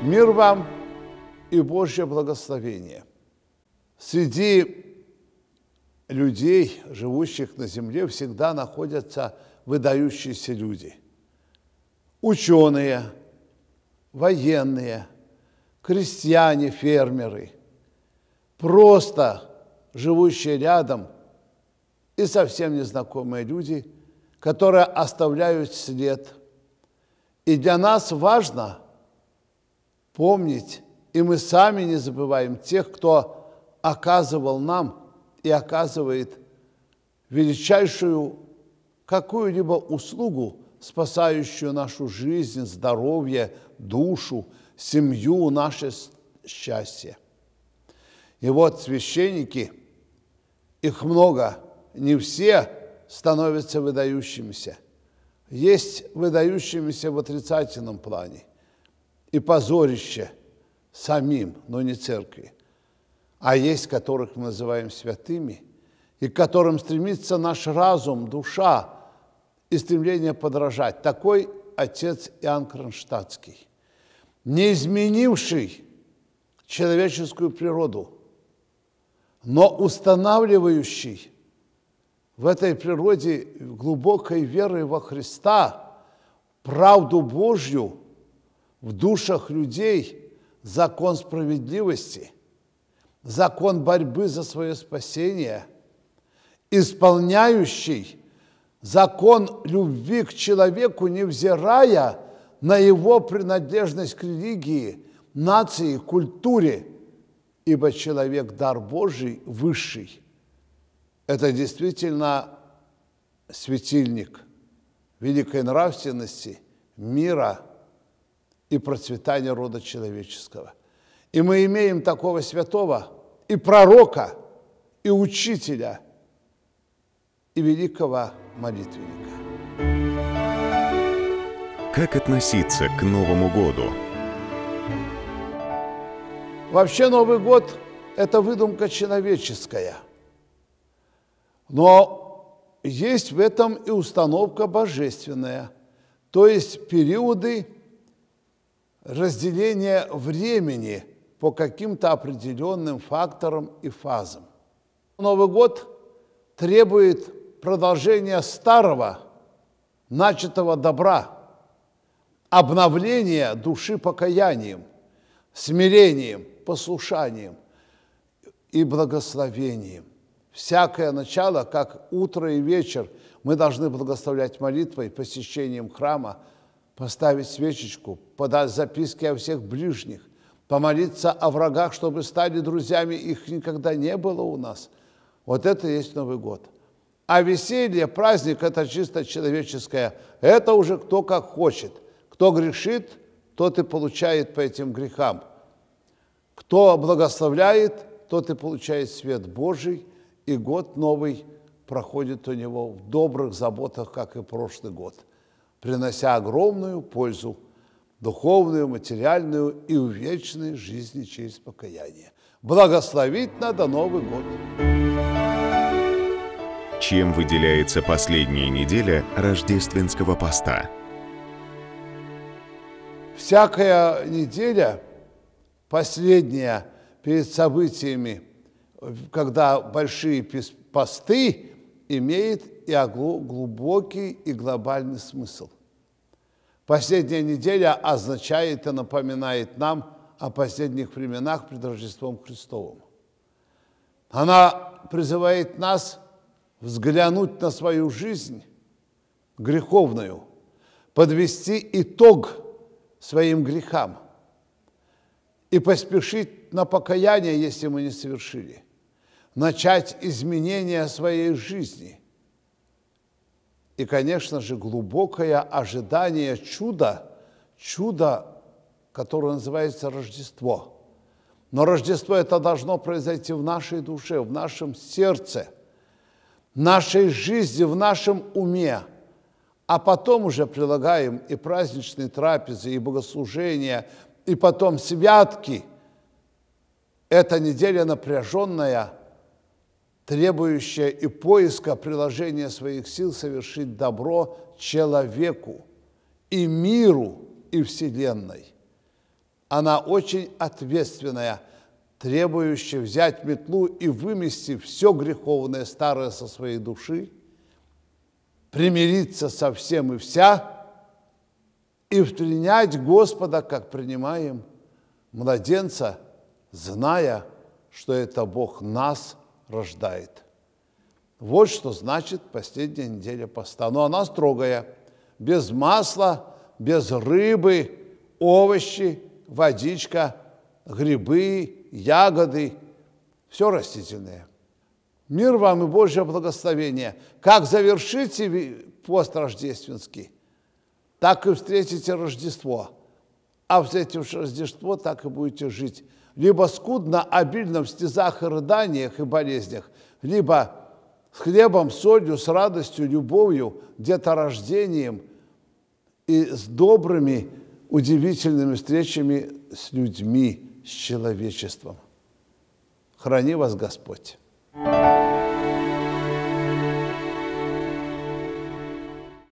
Мир вам и Божье благословение. Среди людей, живущих на земле, всегда находятся выдающиеся люди. Ученые, военные, крестьяне, фермеры, просто живущие рядом и совсем незнакомые люди, которые оставляют след. И для нас важно – помнить, и мы сами не забываем тех, кто оказывал нам и оказывает величайшую какую-либо услугу, спасающую нашу жизнь, здоровье, душу, семью, наше счастье. И вот священники, их много, не все становятся выдающимися. Есть выдающимися в отрицательном плане и позорище самим, но не церкви. А есть, которых мы называем святыми, и к которым стремится наш разум, душа и стремление подражать. Такой отец Иоанн Кронштадтский, не изменивший человеческую природу, но устанавливающий в этой природе глубокой веры во Христа, правду Божью – в душах людей закон справедливости, закон борьбы за свое спасение, исполняющий закон любви к человеку, невзирая на его принадлежность к религии, нации, культуре, ибо человек – дар Божий высший. Это действительно светильник великой нравственности, мира – и процветание рода человеческого. И мы имеем такого святого и пророка, и учителя, и великого молитвенника. Как относиться к Новому году? Вообще Новый год – это выдумка человеческая. Но есть в этом и установка божественная, то есть периоды – разделение времени по каким-то определенным факторам и фазам. Новый год требует продолжения старого, начатого добра, обновления души покаянием, смирением, послушанием и благословением. Всякое начало, как утро и вечер, мы должны благословлять молитвой, посещением храма – поставить свечечку, подать записки о всех ближних, помолиться о врагах, чтобы стали друзьями, их никогда не было у нас. Вот это и есть Новый год. А веселье, праздник – это чисто человеческое. Это уже кто как хочет. Кто грешит, тот и получает по этим грехам. Кто благословляет, тот и получает свет Божий, и год новый проходит у него в добрых заботах, как и прошлый год – принося огромную пользу духовную, материальную и в вечной жизни через покаяние. Благословить надо Новый год! Чем выделяется последняя неделя рождественского поста? Всякая неделя, последняя перед событиями, когда большие посты, имеет и глубокий и глобальный смысл. Последняя неделя означает и напоминает нам о последних временах пред Рождеством Христовым. Она призывает нас взглянуть на свою жизнь греховную, подвести итог своим грехам и поспешить на покаяние, если мы не совершили – начать изменения своей жизни. И, конечно же, глубокое ожидание чуда, чуда, которое называется Рождество. Но Рождество это должно произойти в нашей душе, в нашем сердце, в нашей жизни, в нашем уме – а потом уже прилагаем и праздничные трапезы, и богослужения, и потом святки. Эта неделя напряженная, требующая и поиска приложения своих сил совершить добро человеку и миру, и Вселенной. Она очень ответственная, требующая взять метлу и вымести все греховное старое со своей души, примириться со всем и вся, и принять Господа, как принимаем младенца, зная, что это Бог нас – рождает. Вот что значит последняя неделя поста. Но она строгая. Без масла, без рыбы, овощи, водичка, грибы, ягоды. Все растительное. Мир вам и Божье благословение. Как завершите пост рождественский, так и встретите Рождество. А встретив Рождество, так и будете жить либо скудно обильно в стезах и рыданиях и болезнях, либо с хлебом, солью, с радостью, любовью, где-то рождением и с добрыми, удивительными встречами с людьми, с человечеством. Храни вас Господь!